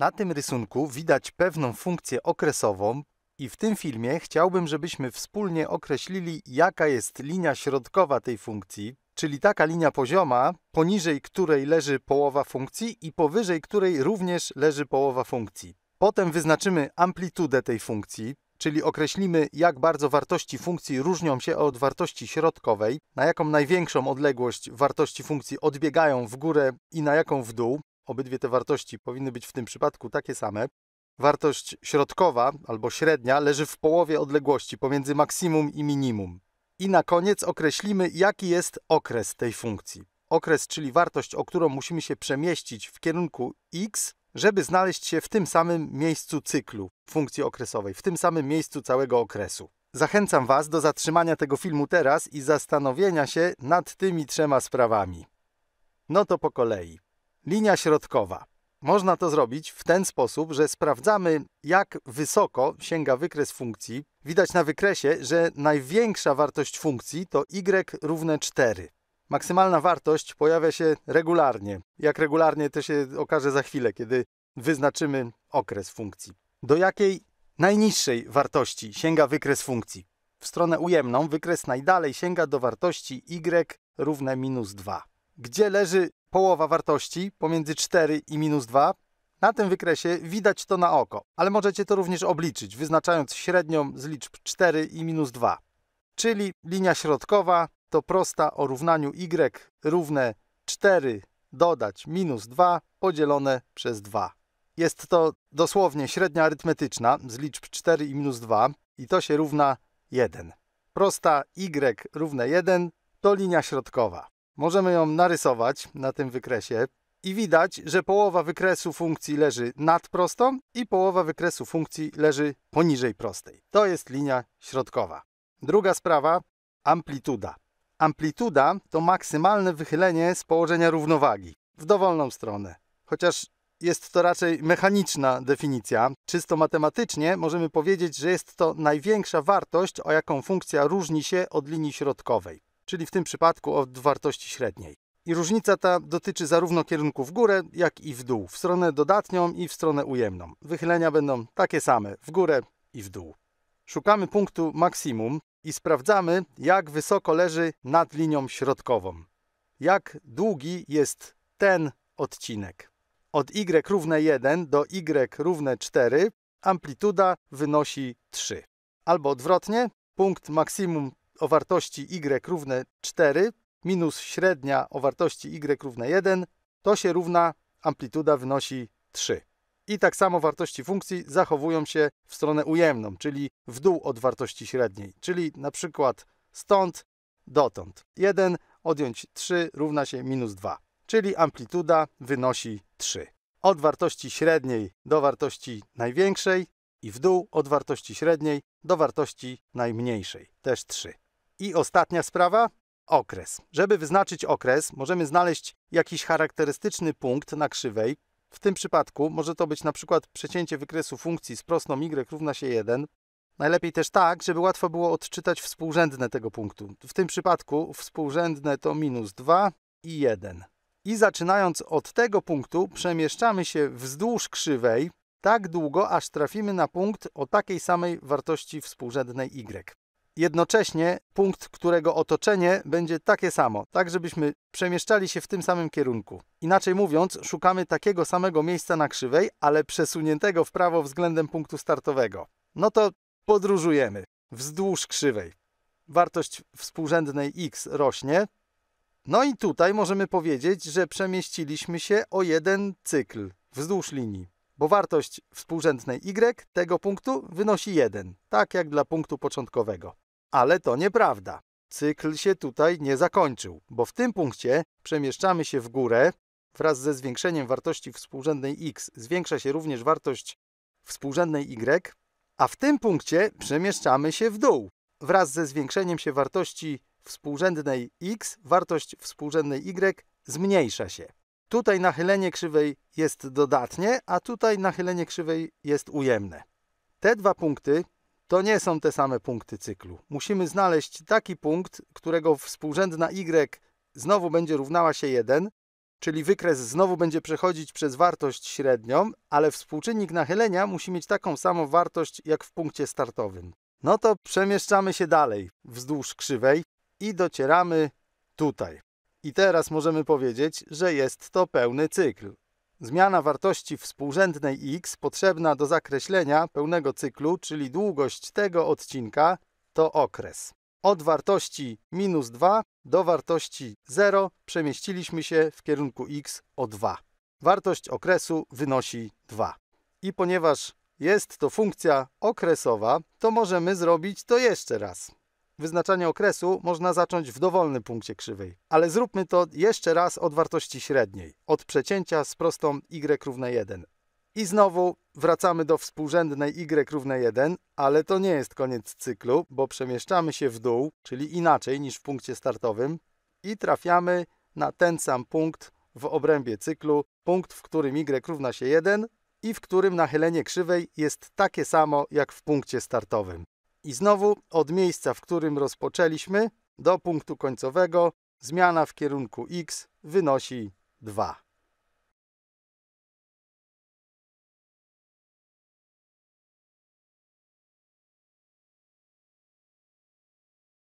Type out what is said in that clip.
Na tym rysunku widać pewną funkcję okresową i w tym filmie chciałbym, żebyśmy wspólnie określili, jaka jest linia środkowa tej funkcji, czyli taka linia pozioma, poniżej której leży połowa funkcji i powyżej której również leży połowa funkcji. Potem wyznaczymy amplitudę tej funkcji, czyli określimy, jak bardzo wartości funkcji różnią się od wartości środkowej, na jaką największą odległość wartości funkcji odbiegają w górę i na jaką w dół obydwie te wartości powinny być w tym przypadku takie same. Wartość środkowa albo średnia leży w połowie odległości pomiędzy maksimum i minimum. I na koniec określimy, jaki jest okres tej funkcji. Okres, czyli wartość, o którą musimy się przemieścić w kierunku x, żeby znaleźć się w tym samym miejscu cyklu funkcji okresowej, w tym samym miejscu całego okresu. Zachęcam Was do zatrzymania tego filmu teraz i zastanowienia się nad tymi trzema sprawami. No to po kolei linia środkowa. Można to zrobić w ten sposób, że sprawdzamy, jak wysoko sięga wykres funkcji. Widać na wykresie, że największa wartość funkcji to y równe 4. Maksymalna wartość pojawia się regularnie. Jak regularnie, to się okaże za chwilę, kiedy wyznaczymy okres funkcji. Do jakiej najniższej wartości sięga wykres funkcji? W stronę ujemną wykres najdalej sięga do wartości y równe minus 2. Gdzie leży połowa wartości pomiędzy 4 i minus 2. Na tym wykresie widać to na oko, ale możecie to również obliczyć, wyznaczając średnią z liczb 4 i minus 2. Czyli linia środkowa to prosta o równaniu y równe 4 dodać minus 2 podzielone przez 2. Jest to dosłownie średnia arytmetyczna z liczb 4 i minus 2 i to się równa 1. Prosta y równe 1 to linia środkowa. Możemy ją narysować na tym wykresie i widać, że połowa wykresu funkcji leży nad prostą i połowa wykresu funkcji leży poniżej prostej. To jest linia środkowa. Druga sprawa, amplituda. Amplituda to maksymalne wychylenie z położenia równowagi w dowolną stronę. Chociaż jest to raczej mechaniczna definicja. Czysto matematycznie możemy powiedzieć, że jest to największa wartość, o jaką funkcja różni się od linii środkowej czyli w tym przypadku od wartości średniej. I różnica ta dotyczy zarówno kierunku w górę, jak i w dół, w stronę dodatnią i w stronę ujemną. Wychylenia będą takie same, w górę i w dół. Szukamy punktu maksimum i sprawdzamy, jak wysoko leży nad linią środkową. Jak długi jest ten odcinek. Od y równe 1 do y równe 4 amplituda wynosi 3. Albo odwrotnie, punkt maksimum o wartości y równe 4 minus średnia o wartości y równe 1, to się równa amplituda wynosi 3. I tak samo wartości funkcji zachowują się w stronę ujemną, czyli w dół od wartości średniej, czyli na przykład stąd dotąd. 1 odjąć 3 równa się minus 2, czyli amplituda wynosi 3. Od wartości średniej do wartości największej i w dół od wartości średniej do wartości najmniejszej, też 3. I ostatnia sprawa, okres. Żeby wyznaczyć okres, możemy znaleźć jakiś charakterystyczny punkt na krzywej. W tym przypadku może to być na przykład przecięcie wykresu funkcji z prostą y równa się 1. Najlepiej też tak, żeby łatwo było odczytać współrzędne tego punktu. W tym przypadku współrzędne to minus 2 i 1. I zaczynając od tego punktu przemieszczamy się wzdłuż krzywej tak długo, aż trafimy na punkt o takiej samej wartości współrzędnej y jednocześnie punkt, którego otoczenie będzie takie samo, tak żebyśmy przemieszczali się w tym samym kierunku. Inaczej mówiąc, szukamy takiego samego miejsca na krzywej, ale przesuniętego w prawo względem punktu startowego. No to podróżujemy wzdłuż krzywej. Wartość współrzędnej x rośnie. No i tutaj możemy powiedzieć, że przemieściliśmy się o jeden cykl wzdłuż linii bo wartość współrzędnej y tego punktu wynosi 1, tak jak dla punktu początkowego. Ale to nieprawda. Cykl się tutaj nie zakończył, bo w tym punkcie przemieszczamy się w górę. Wraz ze zwiększeniem wartości współrzędnej x zwiększa się również wartość współrzędnej y, a w tym punkcie przemieszczamy się w dół. Wraz ze zwiększeniem się wartości współrzędnej x wartość współrzędnej y zmniejsza się. Tutaj nachylenie krzywej jest dodatnie, a tutaj nachylenie krzywej jest ujemne. Te dwa punkty to nie są te same punkty cyklu. Musimy znaleźć taki punkt, którego współrzędna y znowu będzie równała się 1, czyli wykres znowu będzie przechodzić przez wartość średnią, ale współczynnik nachylenia musi mieć taką samą wartość jak w punkcie startowym. No to przemieszczamy się dalej wzdłuż krzywej i docieramy tutaj. I teraz możemy powiedzieć, że jest to pełny cykl. Zmiana wartości współrzędnej x potrzebna do zakreślenia pełnego cyklu, czyli długość tego odcinka, to okres. Od wartości minus 2 do wartości 0 przemieściliśmy się w kierunku x o 2. Wartość okresu wynosi 2. I ponieważ jest to funkcja okresowa, to możemy zrobić to jeszcze raz wyznaczanie okresu można zacząć w dowolnym punkcie krzywej. Ale zróbmy to jeszcze raz od wartości średniej, od przecięcia z prostą y równe 1. I znowu wracamy do współrzędnej y równe 1, ale to nie jest koniec cyklu, bo przemieszczamy się w dół, czyli inaczej niż w punkcie startowym i trafiamy na ten sam punkt w obrębie cyklu, punkt, w którym y równa się 1 i w którym nachylenie krzywej jest takie samo jak w punkcie startowym. I znowu od miejsca, w którym rozpoczęliśmy, do punktu końcowego zmiana w kierunku x wynosi 2.